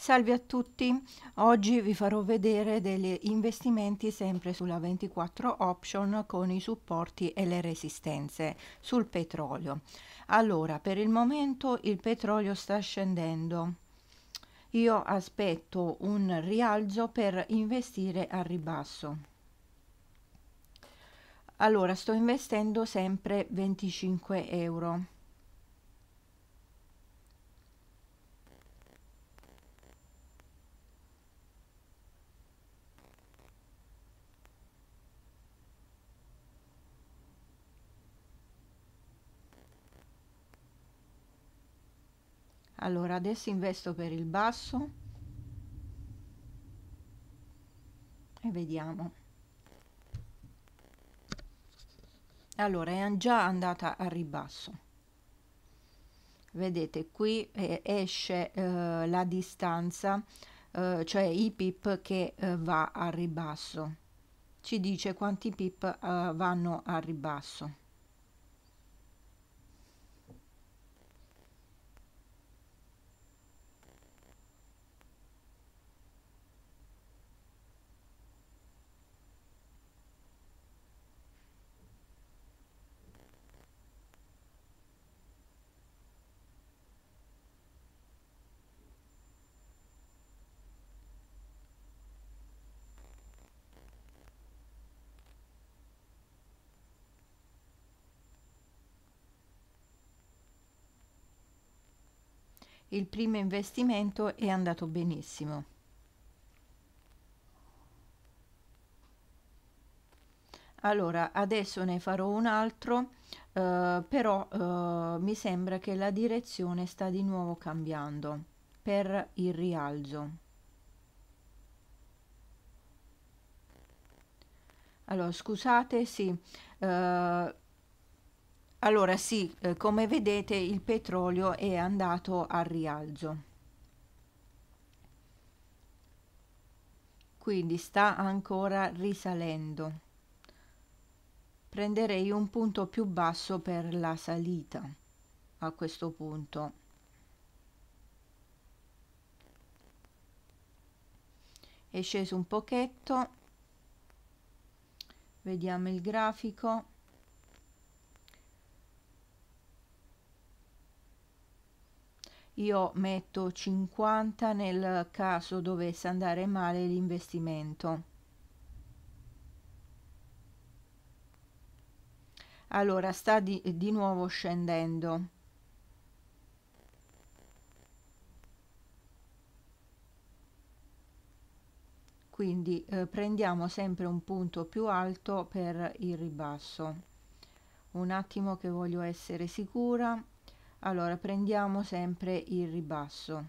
Salve a tutti, oggi vi farò vedere degli investimenti sempre sulla 24 option con i supporti e le resistenze sul petrolio. Allora, per il momento il petrolio sta scendendo. Io aspetto un rialzo per investire al ribasso. Allora, sto investendo sempre 25 euro allora adesso investo per il basso e vediamo allora è già andata a ribasso vedete qui eh, esce eh, la distanza eh, cioè i pip che eh, va a ribasso ci dice quanti pip eh, vanno a ribasso il primo investimento è andato benissimo. Allora, adesso ne farò un altro, eh, però eh, mi sembra che la direzione sta di nuovo cambiando per il rialzo. Allora, scusate, sì, eh, allora sì, eh, come vedete il petrolio è andato al rialzo. Quindi sta ancora risalendo. Prenderei un punto più basso per la salita a questo punto. È sceso un pochetto. Vediamo il grafico io metto 50 nel caso dovesse andare male l'investimento. Allora sta di, di nuovo scendendo. quindi eh, prendiamo sempre un punto più alto per il ribasso un attimo che voglio essere sicura allora prendiamo sempre il ribasso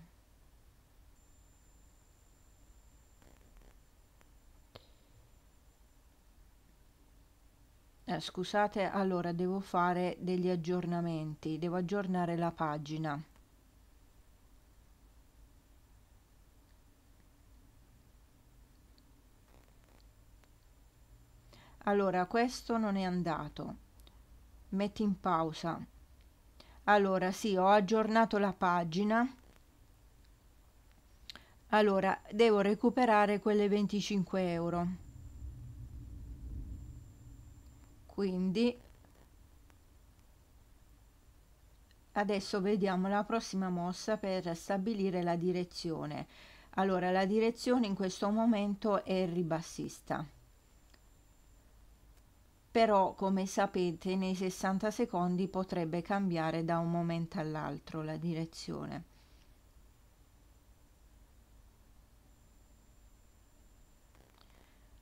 eh, scusate allora devo fare degli aggiornamenti devo aggiornare la pagina allora questo non è andato metti in pausa allora, sì, ho aggiornato la pagina. Allora, devo recuperare quelle 25 euro. Quindi, adesso vediamo la prossima mossa per stabilire la direzione. Allora, la direzione in questo momento è ribassista però come sapete nei 60 secondi potrebbe cambiare da un momento all'altro la direzione.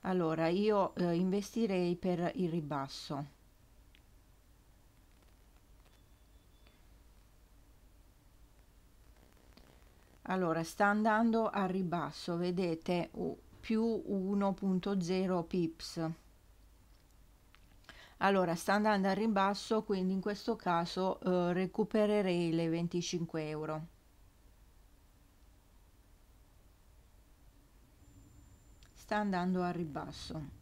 Allora io eh, investirei per il ribasso. Allora sta andando al ribasso, vedete più 1.0 pips allora sta andando al ribasso quindi in questo caso eh, recupererei le 25 euro sta andando al ribasso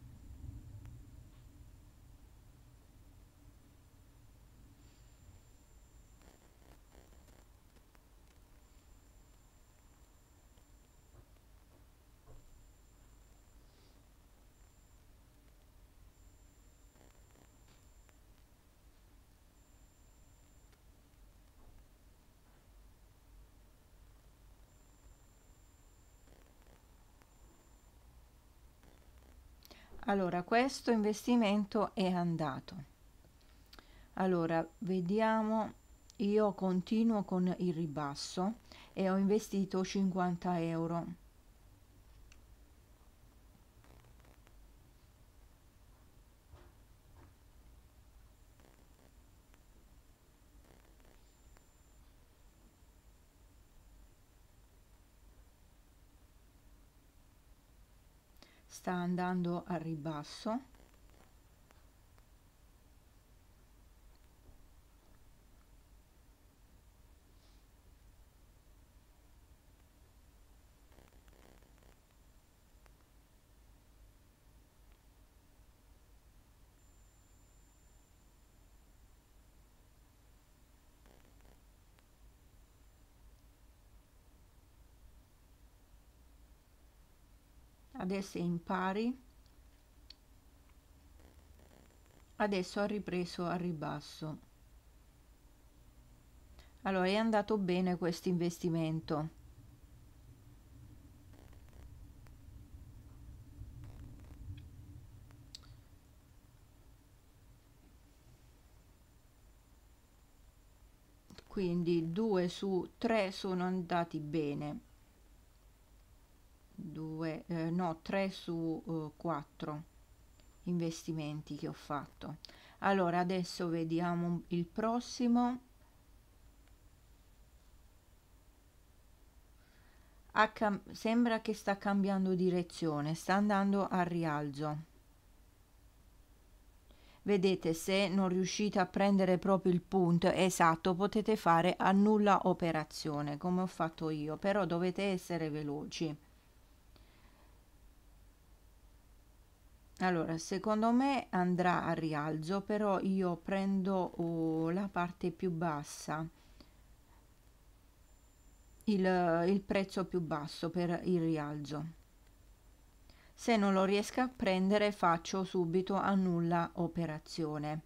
allora questo investimento è andato allora vediamo io continuo con il ribasso e ho investito 50 euro sta andando al ribasso adesso è in pari adesso ha ripreso al ribasso allora è andato bene questo investimento quindi due su tre sono andati bene 2 eh, no 3 su eh, 4 investimenti che ho fatto allora adesso vediamo il prossimo sembra che sta cambiando direzione sta andando a rialzo vedete se non riuscite a prendere proprio il punto esatto potete fare a nulla operazione come ho fatto io però dovete essere veloci Allora, secondo me andrà a rialzo, però io prendo oh, la parte più bassa, il, il prezzo più basso per il rialzo. Se non lo riesco a prendere faccio subito annulla operazione,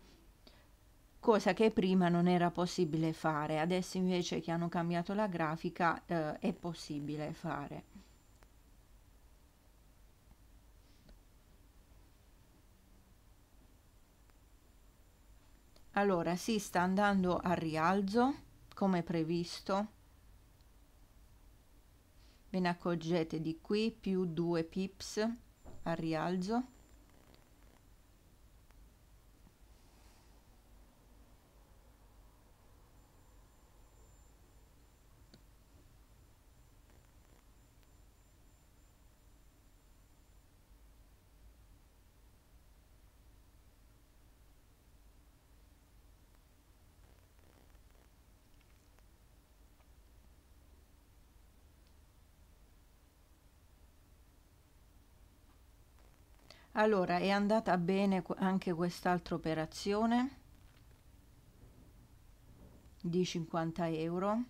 cosa che prima non era possibile fare, adesso invece che hanno cambiato la grafica eh, è possibile fare. allora si sta andando a rialzo come previsto ve ne accorgete di qui più 2 pips a rialzo Allora, è andata bene anche quest'altra operazione di 50 euro.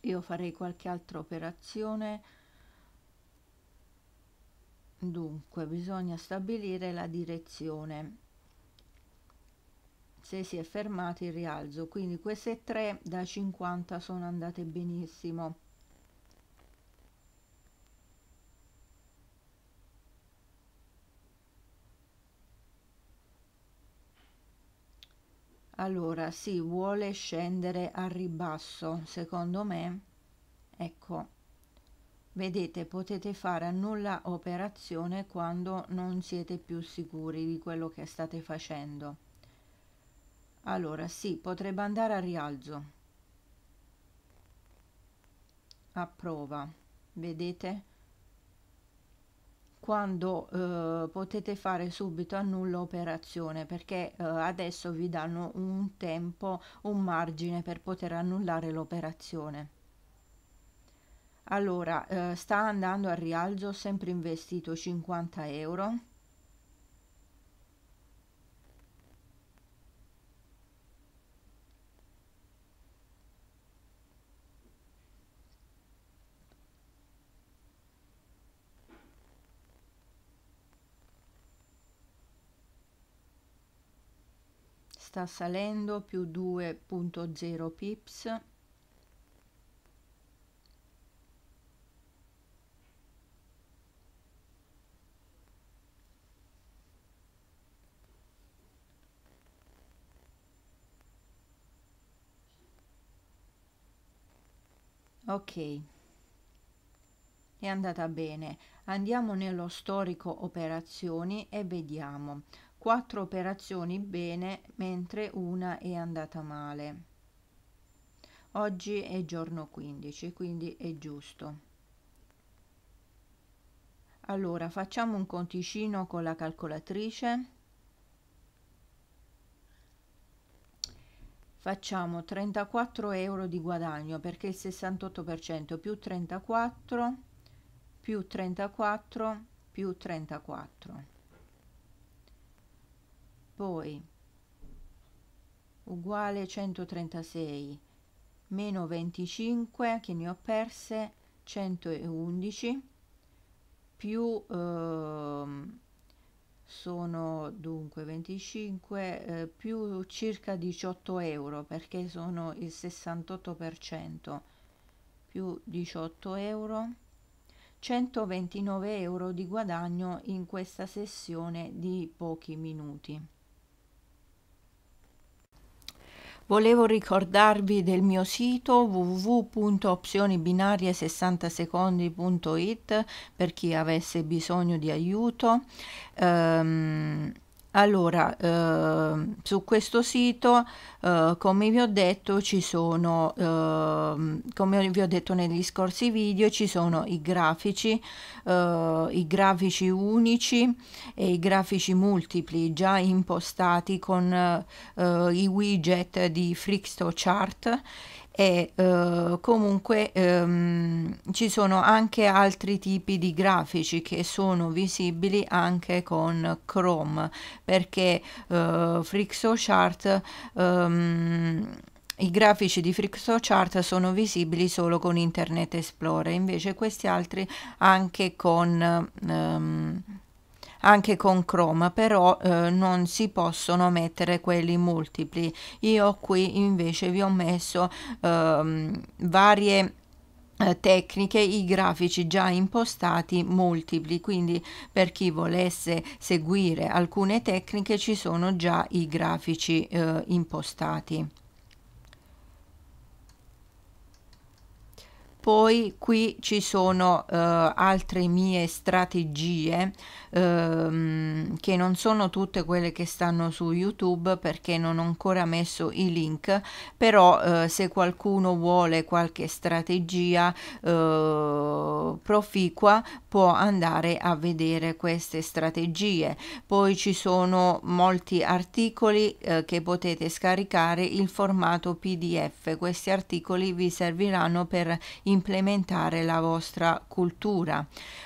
Io farei qualche altra operazione. Dunque, bisogna stabilire la direzione se si è fermato il rialzo quindi queste 3 da 50 sono andate benissimo allora si vuole scendere al ribasso secondo me ecco vedete potete fare a nulla operazione quando non siete più sicuri di quello che state facendo allora sì potrebbe andare a rialzo a prova vedete quando eh, potete fare subito annulla operazione perché eh, adesso vi danno un tempo un margine per poter annullare l'operazione allora eh, sta andando a rialzo sempre investito 50 euro sta salendo più 2.0 pips ok è andata bene andiamo nello storico operazioni e vediamo quattro operazioni bene mentre una è andata male. Oggi è giorno 15, quindi è giusto. Allora, facciamo un conticino con la calcolatrice. Facciamo 34 euro di guadagno perché il 68% più 34 più 34 più 34. Poi, uguale 136, meno 25 che ne ho perse, 111, più eh, sono dunque 25 eh, più circa 18 euro perché sono il 68% più 18 euro 129 euro di guadagno in questa sessione di pochi minuti Volevo ricordarvi del mio sito wwwopzionibinarie 60 secondiit per chi avesse bisogno di aiuto. Um, allora, eh, su questo sito, eh, come vi ho detto, ci sono, eh, come vi ho detto negli scorsi video, ci sono i grafici, eh, i grafici unici e i grafici multipli già impostati con eh, i widget di Frixto Chart e eh, comunque ehm, ci sono anche altri tipi di grafici che sono visibili anche con Chrome perché eh, FrixoChart ehm, i grafici di FrixoChart sono visibili solo con Internet Explorer invece questi altri anche con ehm, anche con Chrome però eh, non si possono mettere quelli multipli io qui invece vi ho messo ehm, varie eh, tecniche i grafici già impostati multipli quindi per chi volesse seguire alcune tecniche ci sono già i grafici eh, impostati Poi qui ci sono eh, altre mie strategie ehm, che non sono tutte quelle che stanno su YouTube perché non ho ancora messo i link, però eh, se qualcuno vuole qualche strategia eh, proficua può andare a vedere queste strategie. Poi ci sono molti articoli eh, che potete scaricare in formato PDF. Questi articoli vi serviranno per implementare la vostra cultura.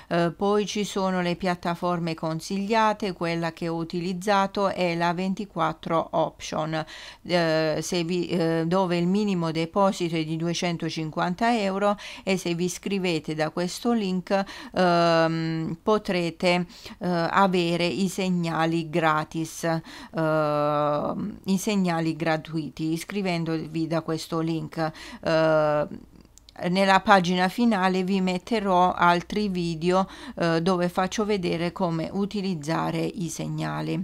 Eh, poi ci sono le piattaforme consigliate, quella che ho utilizzato è la 24 Option, eh, vi, eh, dove il minimo deposito è di 250 euro e se vi iscrivete da questo link ehm, potrete eh, avere i segnali gratis, ehm, i segnali gratuiti iscrivendovi da questo link. Eh, nella pagina finale vi metterò altri video eh, dove faccio vedere come utilizzare i segnali.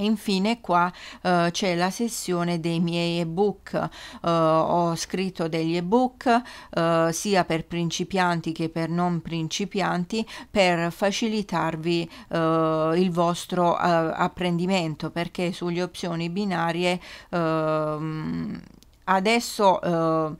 Infine qua eh, c'è la sessione dei miei ebook, eh, ho scritto degli ebook eh, sia per principianti che per non principianti per facilitarvi eh, il vostro eh, apprendimento perché sulle opzioni binarie ehm, adesso eh,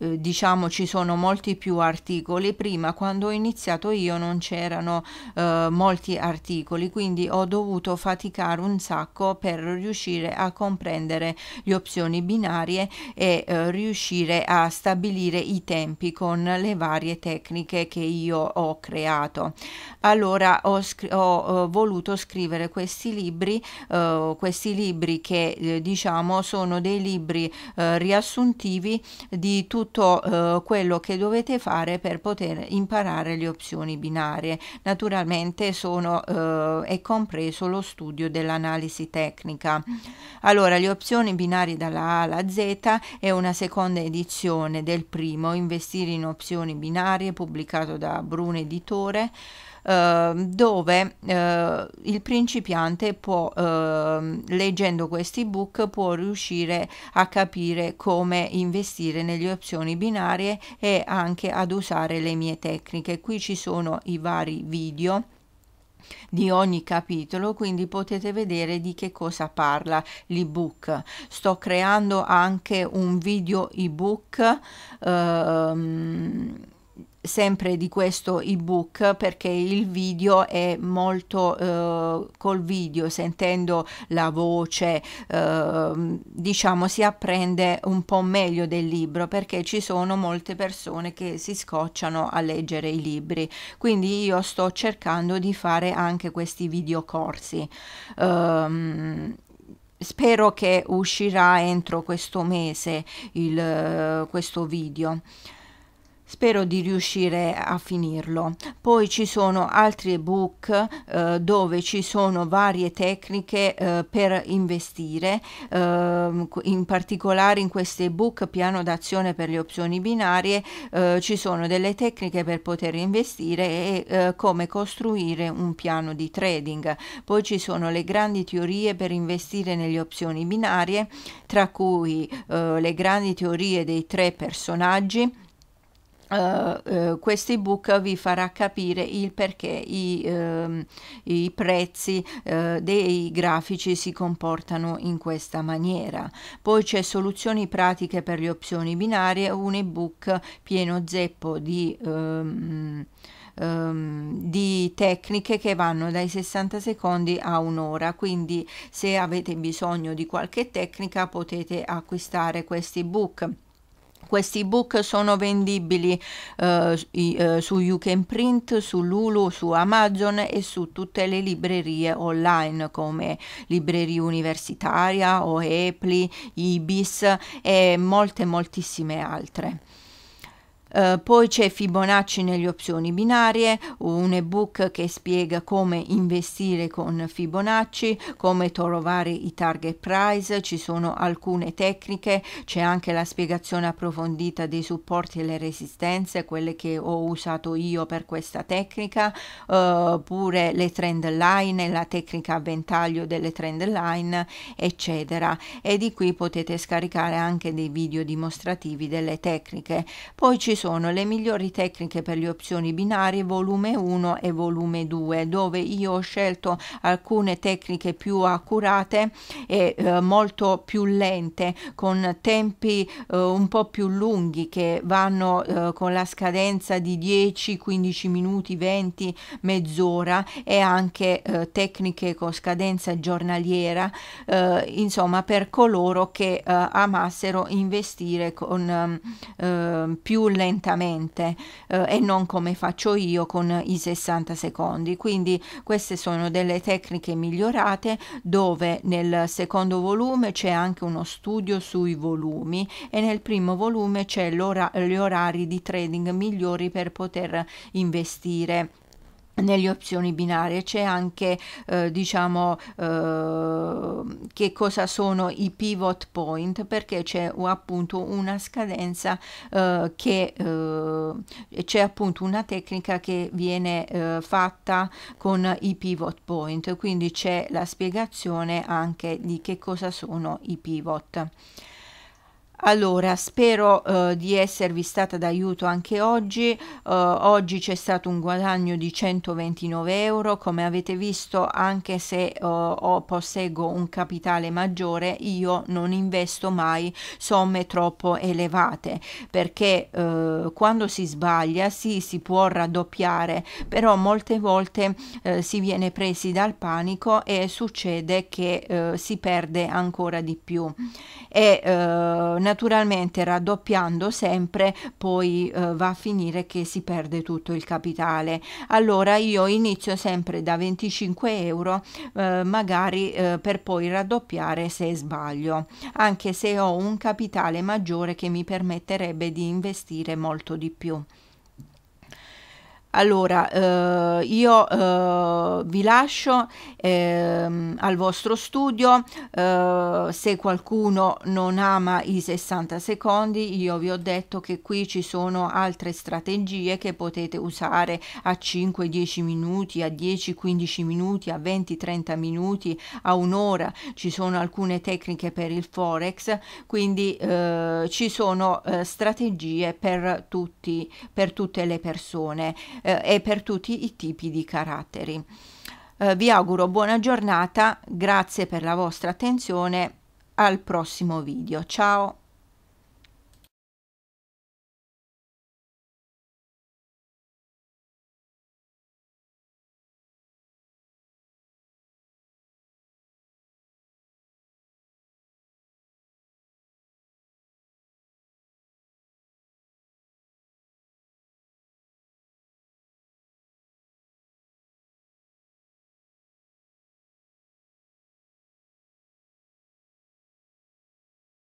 eh, diciamo ci sono molti più articoli prima quando ho iniziato io non c'erano eh, molti articoli quindi ho dovuto faticare un sacco per riuscire a comprendere le opzioni binarie e eh, riuscire a stabilire i tempi con le varie tecniche che io ho creato allora ho, scr ho eh, voluto scrivere questi libri eh, questi libri che diciamo sono dei libri riassuntivi di tutto tutto eh, quello che dovete fare per poter imparare le opzioni binarie. Naturalmente sono, eh, è compreso lo studio dell'analisi tecnica. Allora, le opzioni binarie dalla A alla Z è una seconda edizione del primo Investire in opzioni binarie pubblicato da Bruno Editore. Ehm, dove eh, il principiante può, ehm, leggendo questi book, può riuscire a capire come investire nelle opzioni binarie e anche ad usare le mie tecniche. Qui ci sono i vari video di ogni capitolo, quindi potete vedere di che cosa parla l'ebook. Sto creando anche un video ebook ehm, sempre di questo ebook perché il video è molto eh, col video sentendo la voce eh, diciamo si apprende un po' meglio del libro perché ci sono molte persone che si scocciano a leggere i libri quindi io sto cercando di fare anche questi video corsi um, spero che uscirà entro questo mese il, questo video spero di riuscire a finirlo. Poi ci sono altri ebook eh, dove ci sono varie tecniche eh, per investire, eh, in particolare in questo ebook piano d'azione per le opzioni binarie eh, ci sono delle tecniche per poter investire e eh, come costruire un piano di trading. Poi ci sono le grandi teorie per investire nelle opzioni binarie, tra cui eh, le grandi teorie dei tre personaggi Uh, uh, questo ebook vi farà capire il perché i, uh, i prezzi eh, dei grafici si comportano in questa maniera. Poi c'è soluzioni pratiche per le opzioni binarie, un ebook pieno zeppo di... Um, di tecniche che vanno dai 60 secondi a un'ora quindi se avete bisogno di qualche tecnica potete acquistare questi ebook. Questi ebook sono vendibili eh, eh su You Can Print, su Lulu, su Amazon e su tutte le librerie online come Libreria Universitaria o Epli, Ibis e molte moltissime altre. Eh, poi c'è Fibonacci nelle opzioni binarie, un ebook che spiega come investire con Fibonacci, come trovare i target price, ci sono alcune tecniche, c'è anche la spiegazione approfondita dei supporti e le resistenze, quelle che ho usato io per questa tecnica, uh, pure le trend line, la tecnica a ventaglio delle trend line, eccetera. E di qui potete scaricare anche dei video dimostrativi delle tecniche. Poi ci sono le migliori tecniche per le opzioni binarie volume 1 e volume 2 dove io ho scelto alcune tecniche più accurate e eh, molto più lente con tempi eh, un po' più lunghi che vanno eh, con la scadenza di 10, 15 minuti, 20, mezz'ora e anche eh, tecniche con scadenza giornaliera eh, insomma per coloro che eh, amassero investire con ehm, più lente lentamente eh, e non come faccio io con i 60 secondi. Quindi queste sono delle tecniche migliorate dove nel secondo volume c'è anche uno studio sui volumi e nel primo volume c'è gli orari di trading migliori per poter investire nelle opzioni binarie c'è anche eh, diciamo eh, che cosa sono i pivot point perché c'è appunto una scadenza eh, che eh, c'è appunto una tecnica che viene eh, fatta con i pivot point quindi c'è la spiegazione anche di che cosa sono i pivot allora, spero eh, di esservi stata d'aiuto anche oggi. Eh, oggi c'è stato un guadagno di 129 euro. Come avete visto, anche se eh, ho, posseggo un capitale maggiore, io non investo mai somme troppo elevate perché eh, quando si sbaglia sì, si può raddoppiare, però molte volte eh, si viene presi dal panico e succede che eh, si perde ancora di più. E, naturalmente raddoppiando sempre poi eh, va a finire che si perde tutto il capitale. Allora io inizio sempre da 25 euro eh, magari eh, per poi raddoppiare se sbaglio, anche se ho un capitale maggiore che mi permetterebbe di investire molto di più. Allora, eh, io eh, vi lascio eh, al vostro studio, eh, se qualcuno non ama i 60 secondi, io vi ho detto che qui ci sono altre strategie che potete usare a 5-10 minuti, a 10-15 minuti, a 20-30 minuti, a un'ora, ci sono alcune tecniche per il forex, quindi eh, ci sono eh, strategie per, tutti, per tutte le persone eh, e per tutti i tipi di caratteri. Eh, vi auguro buona giornata, grazie per la vostra attenzione, al prossimo video, ciao!